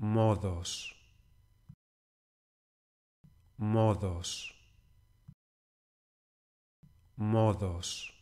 modos, modos, modos.